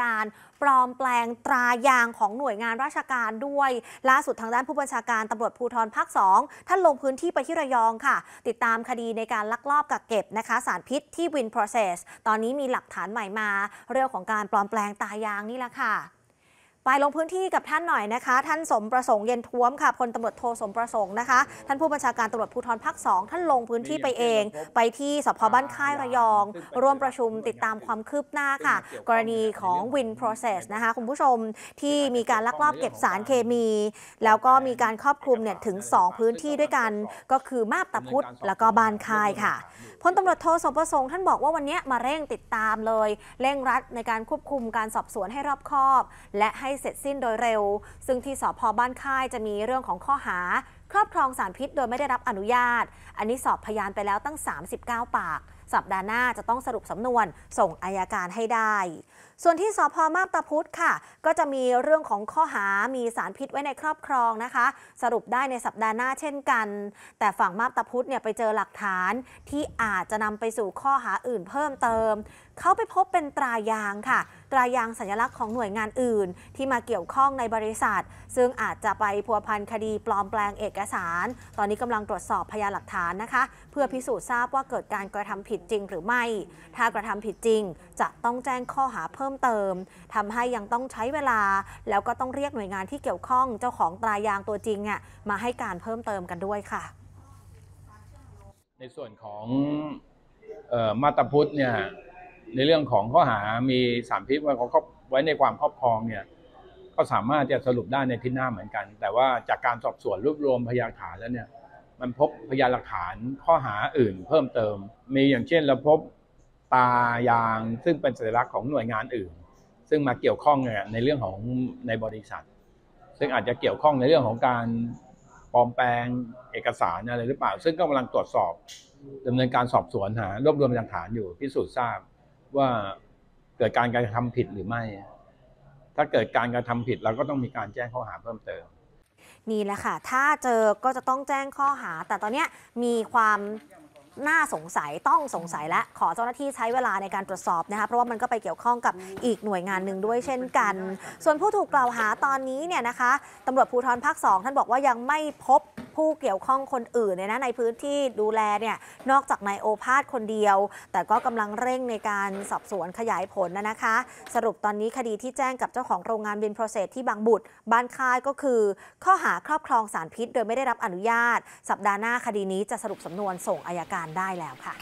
การปลอมแปลงตรายางของหน่วยงานราชการด้วย ล่าสุดทางด้านผู้บัญชาการตำรวจภูธรภาคสองท่านลงพื้นที่ไปที่ระยองค่ะ ติดตามคดีในการลักลอบกักเก็บ นะคะสารพิษที่วินโปรเซสตอนนี้มีหลักฐานใหม่มา เรื่องของการปลอมแปลงตายางนี่แหละค่ะไปลงพื้นที่กับท่านหน่อยนะคะ ท่านสมประสงค์เย็นท้วมค่ะพลตำรวจโทสมประสงค์นะคะท่านผู้บัญชาการตำรวจภูธรภาคสองท่าน ลงพื้นที่ไปเอง ไปที่สพบ้านค่ายระยอง ร่วมประชุมติดตามความคืบหน้าค่ะ กรณีของ Win Process นะคะคุณผู้ชมที่มีการลักลอบเก็บสารเคมี แล้วก็มีการครอบคลุมเนี่ยถึง 2 พื้นที่ด้วยกัน ก็คือมาบตาพุธแล้วก็บ้านค่ายค่ะพลตำรวจโทสมประสงค์ท่านบอกว่าวันนี้มาเร่งติดตามเลยเร่งรัดในการควบคุมการสอบสวนให้รอบคอบและให้เสร็จสิ้นโดยเร็ว ซึ่งที่สพบ้านค่ายจะมีเรื่องของข้อหาครอบครองสารพิษโดยไม่ได้รับอนุญาต อันนี้สอบพยานไปแล้วตั้ง 39 ปาก สัปดาห์หน้าจะต้องสรุปสำนวนส่งอายการให้ได้ ส่วนที่สพมาบตาพุธค่ะก็จะมีเรื่องของข้อหา มีสารพิษไว้ในครอบครองนะคะ สรุปได้ในสัปดาห์หน้าเช่นกัน แต่ฝั่งมาบตาพุธเนี่ยไปเจอหลักฐานที่อาจจะนำไปสู่ข้อหาอื่นเพิ่มเติม เขาไปพบเป็นตรายางค่ะ ตรายางสัญลักษณ์ของหน่วยงานอื่นที่มาเกี่ยวข้องในบริษัท ซึ่งอาจจะไปพัวพันคดีปลอมแปลงเอกสารตอนนี้กำลังตรวจสอบพยานหลักฐานนะคะเพื่อพิสูจน์ทราบว่าเกิดการกระทำผิดจริงหรือไม่ ถ้ากระทำผิดจริงจะต้องแจ้งข้อหาเพิ่มเติม ทำให้ยังต้องใช้เวลาแล้วก็ต้องเรียกหน่วยงานที่เกี่ยวข้องเจ้าของตรายางตัวจริงอ่ะมาให้การเพิ่มเติมกันด้วยค่ะ ในส่วนของมาตาพุทธเนี่ยในเรื่องของข้อหา มีสารพิษไว้ในความครอบครองเนี่ยก็สามารถจะสรุปได้ในที่หน้าเหมือนกัน แต่ว่าจากการสอบสวนรวบรวมพยานหลักฐานแล้วเนี่ย มันพบพยานหลักฐานข้อหาอื่น เพิ่มเติม มีอย่างเช่นเราพบตายางซึ่งเป็นสัญลักษณ์ของหน่วยงานอื่น ซึ่งมาเกี่ยวข้อง ในเรื่องของในบริษัท ซึ่งอาจจะเกี่ยวข้องในเรื่องของการปลอมแปลงเอกสารอะไรหรือเปล่า ซึ่งก็กำลังตรวจสอบดำเนินการสอบสวนหารวบรวมหลักฐานอยู่พิสูจน์ทราบว่าเกิดการการทำผิดหรือไม่ถ้าเกิดการกระทำผิดเราก็ต้องมีการแจ้งข้อหาเพิ่มเติมนี่แหละค่ะถ้าเจอก็จะต้องแจ้งข้อหา แต่ตอนนี้มีความน่าสงสัยต้องสงสัยและขอเจ้าหน้าที่ใช้เวลาในการตรวจสอบนะคะเพราะว่ามันก็ไปเกี่ยวข้องกับอีกหน่วยงานหนึ่งด้วยเช่นกัน ส่วนผู้ถูกกล่าวหาตอนนี้เนี่ยนะคะตำรวจภูธรภาค2ท่านบอกว่ายังไม่พบผู้เกี่ยวข้องคนอื่นเนี่ยนะในพื้นที่ดูแลเนี่ยนอกจากนายโอภาสคนเดียว แต่ก็กำลังเร่งในการสอบสวนขยายผลนะนะคะ สรุปตอนนี้คดีที่แจ้งกับเจ้าของโรงงานบินโปรเซสที่บางบุตร บ้านค่ายก็คือข้อหาครอบครองสารพิษ โดยไม่ได้รับอนุญาต สัปดาห์หน้าคดีนี้จะสรุปสำนวนส่งอายการได้แล้วค่ะ